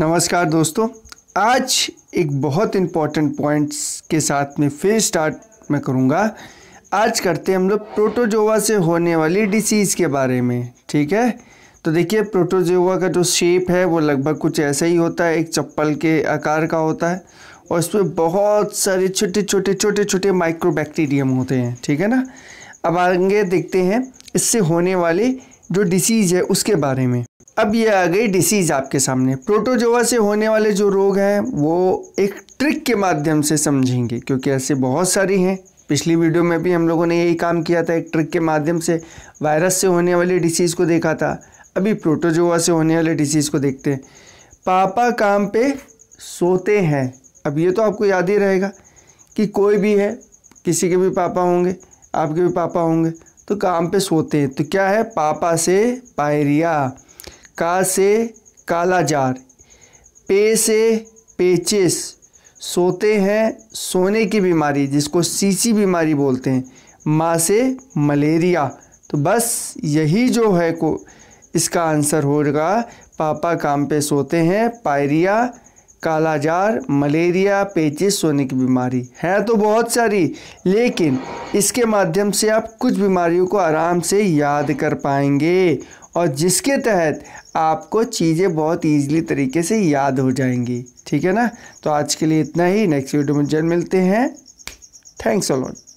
नमस्कार दोस्तों आज एक बहुत इम्पॉर्टेंट पॉइंट्स के साथ में फिर स्टार्ट मैं करूँगा आज करते हैं हम लोग प्रोटोजोवा से होने वाली डिसीज़ के बारे में ठीक है तो देखिए प्रोटोजोवा का जो शेप है वो लगभग कुछ ऐसा ही होता है एक चप्पल के आकार का होता है और उसमें बहुत सारे छोटे छोटे छोटे छोटे माइक्रो बैक्टीरियम होते हैं ठीक है ना अब आगे देखते हैं इससे होने वाले जो डिसीज़ है उसके बारे में अब ये आ गई डिसीज़ आपके सामने प्रोटोजोआ से होने वाले जो रोग हैं वो एक ट्रिक के माध्यम से समझेंगे क्योंकि ऐसे बहुत सारी हैं पिछली वीडियो में भी हम लोगों ने यही काम किया था एक ट्रिक के माध्यम से वायरस से होने वाली डिसीज़ को देखा था अभी प्रोटोजोआ से होने वाले डिसीज़ को देखते हैं पापा काम पे सोते हैं अब ये तो आपको याद ही रहेगा कि कोई भी है किसी के भी पापा होंगे आपके भी पापा होंगे तो काम पे सोते हैं तो क्या है पापा से पायरिया का से कालाजार पे से पेचिस सोते हैं सोने की बीमारी जिसको सीसी बीमारी बोलते हैं माँ से मलेरिया तो बस यही जो है को इसका आंसर होगा पापा काम पे सोते हैं पायरिया कालाजार मलेरिया पेचिस सोने की बीमारी है तो बहुत सारी लेकिन इसके माध्यम से आप कुछ बीमारियों को आराम से याद कर पाएंगे और जिसके तहत आपको चीज़ें बहुत ईजिली तरीके से याद हो जाएंगी ठीक है ना तो आज के लिए इतना ही नेक्स्ट वीडियो में जल्द मिलते हैं थैंक्स अलॉट